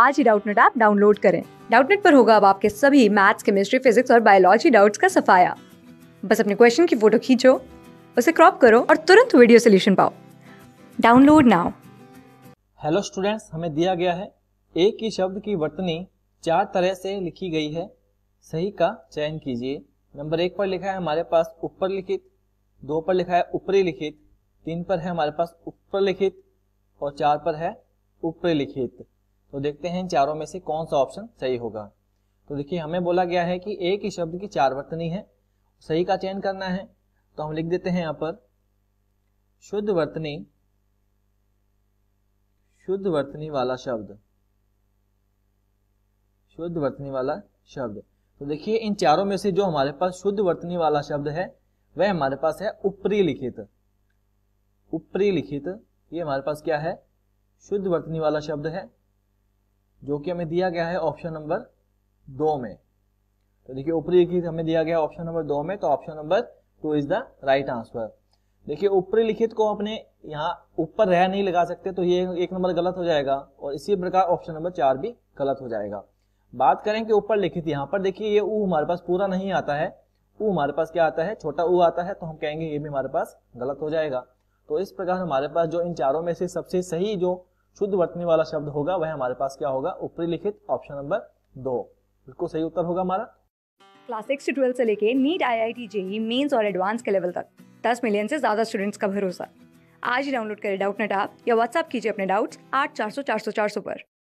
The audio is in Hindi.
आज ही डाउटनेट ऐप डाउनलोड करें डाउटनेट पर होगा अब आपके सभी मैथ्स केमिस्ट्री फिजिक्स और बायोलॉजी डाउट्स का सफाया बस अपने क्वेश्चन की फोटो खींचो उसे क्रॉप करो और तुरंत वीडियो सोल्यूशन पाओ डाउनलोड नाउ हेलो स्टूडेंट्स हमें दिया गया है एक ही शब्द की वर्तनी चार तरह से लिखी गई है सही का चयन कीजिए नंबर एक पर लिखा है हमारे पास ऊपर लिखित दो पर लिखा है ऊपरी लिखित तीन पर है हमारे पास ऊपर लिखित और चार पर है ऊपरी लिखित तो देखते हैं इन चारों में से कौन सा ऑप्शन सही होगा तो देखिए हमें बोला गया है कि एक ही शब्द की चार वर्तनी है सही का चयन करना है तो हम लिख देते हैं यहां पर शुद्ध वर्तनी शुद्ध वर्तनी वाला शब्द शुद्ध वर्तनी वाला शब्द तो देखिए इन चारों में से जो हमारे पास शुद्ध वर्तनी वाला शब्द है वह हमारे पास है ऊपरी लिखित ऊपरी लिखित ये हमारे पास क्या है शुद्ध वर्तनी वाला शब्द है जो कि हमें दिया गया है ऑप्शन नंबर दो में तो देखिए ऊपरी लिखित हमें दिया गया ऑप्शन नंबर दो में तो option number two is the right answer देखिए ऊपरी लिखित को अपने यहाँ ऊपर रह नहीं लगा सकते तो ये एक नंबर गलत हो जाएगा और इसी प्रकार ऑप्शन नंबर चार भी गलत हो जाएगा बात करें कि ऊपर लिखित यहाँ पर देखिए ये ऊ हमारे पास पूरा नहीं आता है ऊ हमारे पास क्या आता है छोटा ऊ आता है तो हम कहेंगे ये भी हमारे पास गलत हो जाएगा तो इस प्रकार हमारे पास जो इन चारों में से सबसे सही जो शुद्ध वर्तनी वाला शब्द होगा वह हमारे पास क्या होगा ऊपरी लिखित ऑप्शन नंबर दो बिल्कुल सही उत्तर होगा हमारा क्लास सिक्स से ट्वेल्थ से लेके NEET I I T JEE mains और एडवांस के लेवल तक दस मिलियन से ज्यादा स्टूडेंट्स का भरोसा आज ही डाउनलोड करें डाउट नेट आप या व्हाट्सअप कीजिए अपने डाउट्स आठ चार सौ चार सौ चार सौ पर